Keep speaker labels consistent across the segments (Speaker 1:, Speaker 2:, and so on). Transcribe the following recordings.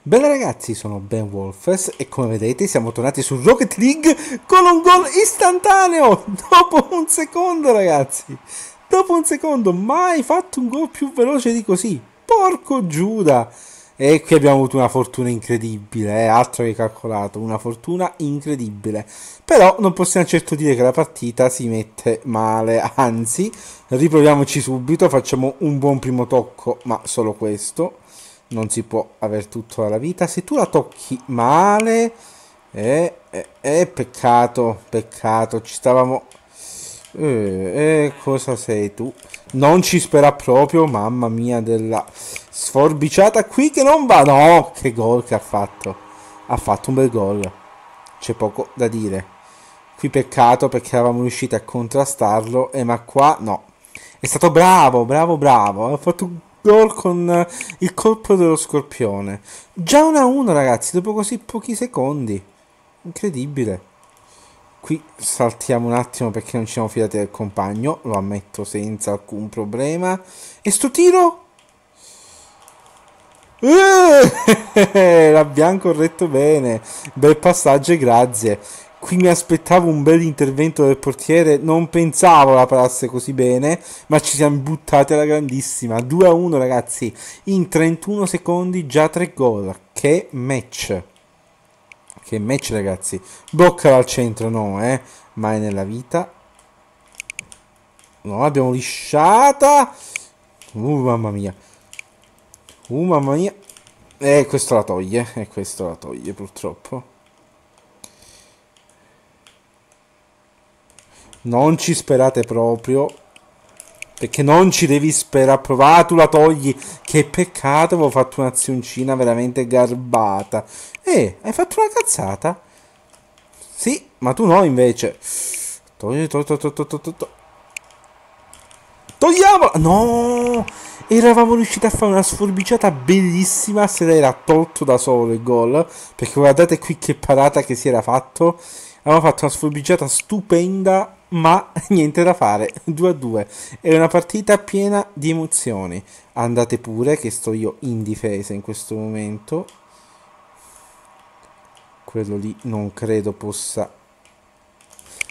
Speaker 1: Bella ragazzi, sono Ben Wolfers e come vedete siamo tornati su Rocket League con un gol istantaneo! Dopo un secondo ragazzi! Dopo un secondo, mai fatto un gol più veloce di così! Porco Giuda! E qui abbiamo avuto una fortuna incredibile, eh? altro che calcolato, una fortuna incredibile. Però non possiamo certo dire che la partita si mette male, anzi, riproviamoci subito, facciamo un buon primo tocco, ma solo questo non si può avere tutto alla vita. Se tu la tocchi male, è, eh, è eh, eh, peccato, peccato, ci stavamo... eh, eh, cosa sei tu? Non ci spera proprio, mamma mia, della sforbiciata qui che non va. No, che gol che ha fatto. Ha fatto un bel gol. C'è poco da dire. Qui peccato perché eravamo riusciti a contrastarlo, eh, ma qua no. È stato bravo, bravo, bravo. Ha fatto un gol con eh, il colpo dello scorpione. Già 1-1 ragazzi, dopo così pochi secondi. Incredibile. Qui saltiamo un attimo perché non ci siamo fidati del compagno, lo ammetto senza alcun problema. E sto tiro? Eh! L'abbiamo corretto bene. Bel passaggio, grazie qui mi aspettavo un bel intervento del portiere, non pensavo la parasse così bene, ma ci siamo buttati alla grandissima. 2 a 1 ragazzi, in 31 secondi già 3 gol. Che match! Che match ragazzi. Bloccala al centro, no, eh, mai nella vita. No, abbiamo lisciata. Uh, mamma mia. Uh, mamma mia. E eh, questo la toglie, e eh, questo la toglie purtroppo. Non ci sperate proprio. Perché non ci devi sperare. tu la togli. Che peccato, avevo fatto un'azioncina veramente garbata. Eh, hai fatto una cazzata? Sì, ma tu no invece. Togli, togli, togli, togli, togli. togli. Togliamo! No! Eravamo riusciti a fare una sforbiciata bellissima se l'era tolto da solo il gol. Perché guardate qui che parata che si era fatto. Avevamo fatto una sforbiciata stupenda ma niente da fare, 2 a 2. È una partita piena di emozioni. Andate pure che sto io in difesa in questo momento. Quello lì non credo possa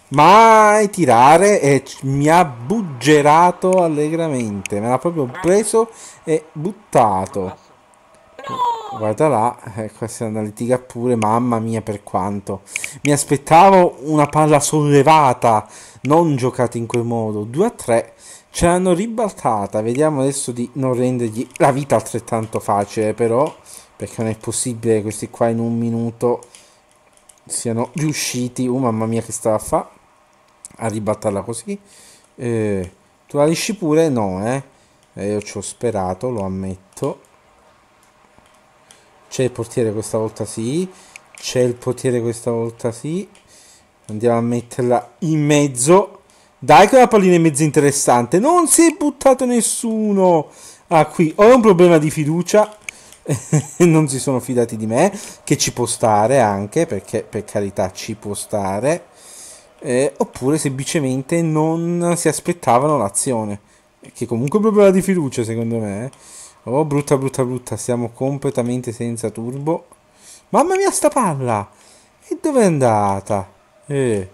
Speaker 1: mai tirare e mi ha buggerato allegramente. Me l'ha proprio preso e buttato. No! Guarda là, ecco, eh, si è andata a litigare pure, mamma mia per quanto. Mi aspettavo una palla sollevata, non giocata in quel modo. 2 a 3, ce l'hanno ribaltata, vediamo adesso di non rendergli la vita altrettanto facile però, perché non è possibile che questi qua in un minuto siano riusciti, oh mamma mia che stava a fare, a ribaltarla così. Eh, tu la lisci pure? No, eh. eh io ci ho sperato, lo ammetto. C'è il portiere questa volta sì. C'è il portiere questa volta sì. Andiamo a metterla in mezzo. Dai con la pallina in mezzo interessante. Non si è buttato nessuno. Ah qui ho un problema di fiducia. non si sono fidati di me. Che ci può stare anche. Perché per carità ci può stare. Eh, oppure semplicemente non si aspettavano l'azione. Che comunque è un problema di fiducia secondo me. Eh. Oh, brutta, brutta, brutta. Siamo completamente senza turbo. Mamma mia, sta palla! E dove è andata? Eh.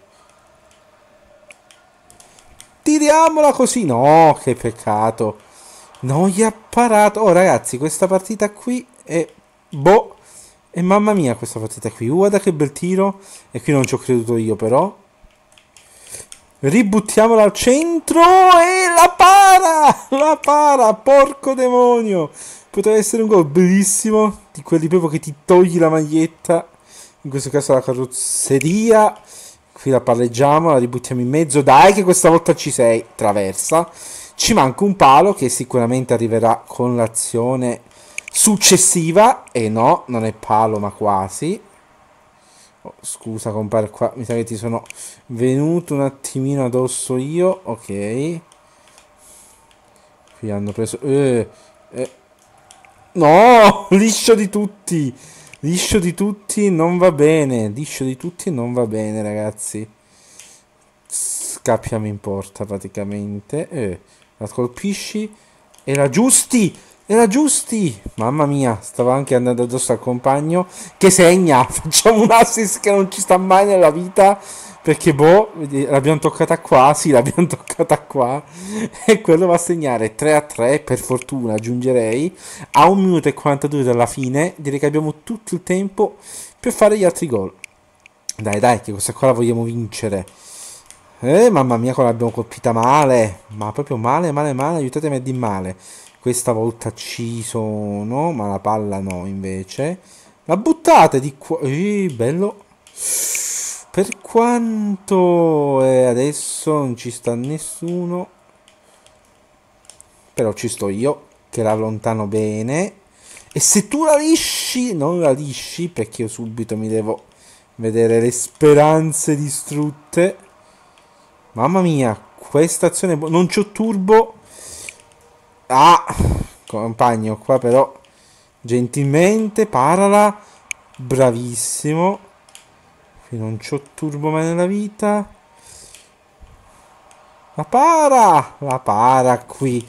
Speaker 1: Tiriamola così. No, che peccato. Non gli ha parato. Oh, ragazzi, questa partita qui è... Boh. E mamma mia questa partita qui, guarda che bel tiro. E qui non ci ho creduto io però. Ributtiamola al centro e la palla! Ah, la para, porco demonio! Poteva essere un gol bellissimo, di quelli proprio che ti togli la maglietta, in questo caso la carrozzeria. Qui la palleggiamo, la ributtiamo in mezzo. Dai che questa volta ci sei, traversa. Ci manca un palo che sicuramente arriverà con l'azione successiva. E no, non è palo ma quasi. Oh, scusa compare qua, mi sa che ti sono venuto un attimino addosso io. Ok. Qui hanno preso... Eh, eh. No! Liscio di tutti! Liscio di tutti non va bene. Liscio di tutti non va bene, ragazzi. Scappiamo in porta praticamente. Eh, la colpisci. E la giusti! Era Giusti, mamma mia, stava anche andando addosso al compagno che segna, facciamo un assist che non ci sta mai nella vita perché boh, l'abbiamo toccata qua, sì, l'abbiamo toccata qua e quello va a segnare 3 a 3 per fortuna, aggiungerei, a 1 minuto e 42 dalla fine, direi che abbiamo tutto il tempo per fare gli altri gol. Dai, dai, che questa qua la vogliamo vincere. Eh, mamma mia, qua l'abbiamo colpita male, ma proprio male, male, male, aiutatemi a di male questa volta ci sono ma la palla no invece la buttate di qua eh, bello per quanto è adesso non ci sta nessuno però ci sto io che la allontano bene e se tu la lisci non la lisci perché io subito mi devo vedere le speranze distrutte mamma mia questa azione non c'ho turbo Ah, compagno, qua però gentilmente parala. Bravissimo. Qui non c'ho turbo mai nella vita. La para! La para qui.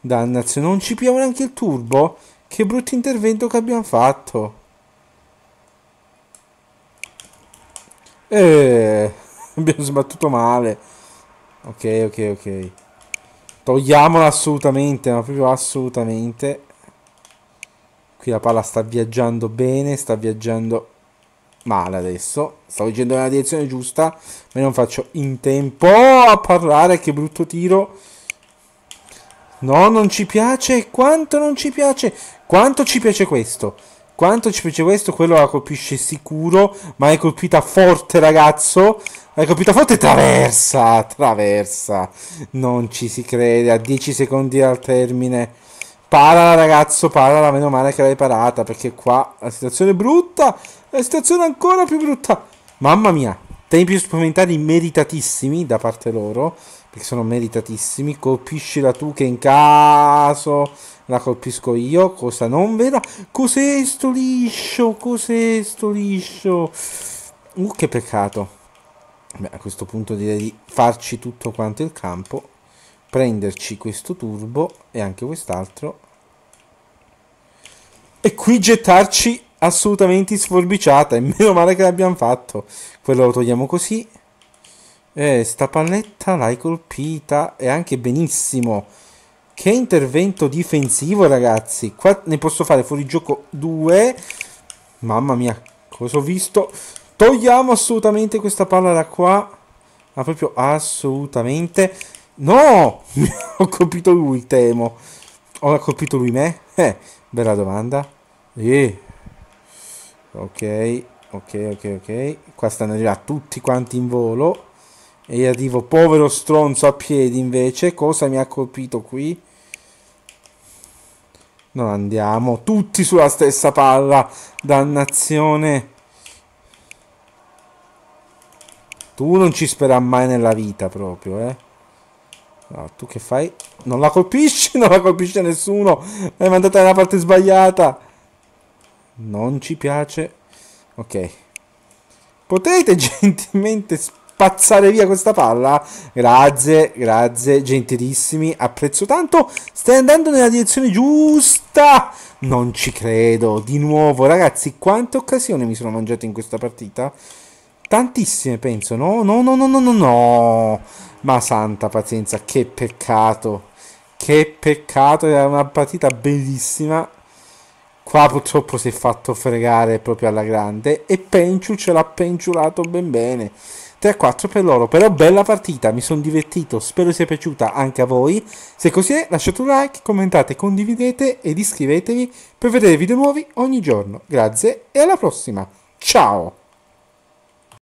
Speaker 1: Dannazione, non ci piove neanche il turbo. Che brutto intervento che abbiamo fatto. Eh, abbiamo sbattuto male. Ok, ok, ok. Togliamola assolutamente, ma proprio assolutamente. Qui la palla sta viaggiando bene, sta viaggiando male adesso. Stavo dicendo nella direzione giusta, ma non faccio in tempo a parlare. Che brutto tiro. No, non ci piace. Quanto non ci piace. Quanto ci piace questo. Quanto ci piace questo? Quello la colpisce sicuro, ma è colpita forte, ragazzo. È colpita forte traversa, traversa. Non ci si crede, a 10 secondi dal termine. Parala, ragazzo, parala, meno male che l'hai parata, perché qua la situazione è brutta, la situazione è ancora più brutta. Mamma mia, tempi supplementari meritatissimi da parte loro che sono meritatissimi. Colpiscila tu che in caso la colpisco io, cosa non vedo? Cos'è sto liscio? Cos'è sto liscio? Uh, che peccato. Beh, a questo punto direi di farci tutto quanto il campo, prenderci questo turbo e anche quest'altro. E qui gettarci assolutamente sforbiciata. E meno male che l'abbiamo fatto. Quello lo togliamo così. Eh, sta palletta l'hai colpita e anche benissimo. Che intervento difensivo, ragazzi. Qua ne posso fare fuori gioco due. Mamma mia, cosa ho visto. Togliamo assolutamente questa palla da qua. Ma proprio assolutamente. No! ho colpito lui, temo. Ho oh, colpito lui me? Eh, bella domanda. Eh. Ok, ok, ok, ok. Qua stanno arrivando tutti quanti in volo. E io arrivo, povero stronzo a piedi invece. Cosa mi ha colpito qui? Non andiamo. Tutti sulla stessa palla. Dannazione. Tu non ci spera mai nella vita proprio, eh. No, tu che fai? Non la colpisci? Non la colpisce nessuno. L'hai mandata nella parte sbagliata. Non ci piace. Ok. Potete gentilmente spazzare via questa palla. Grazie, grazie, gentilissimi, apprezzo tanto. Stai andando nella direzione giusta. Non ci credo. Di nuovo, ragazzi, quante occasioni mi sono mangiato in questa partita? Tantissime, penso. No, no, no, no, no, no, no. Ma santa pazienza, che peccato. Che peccato, era una partita bellissima Qua purtroppo si è fatto fregare proprio alla grande e Penciu ce l'ha penciulato ben bene. 3-4 per loro, però bella partita, mi sono divertito, spero sia piaciuta anche a voi. Se così è lasciate un like, commentate, condividete ed iscrivetevi per vedere video nuovi ogni giorno. Grazie e alla prossima. Ciao!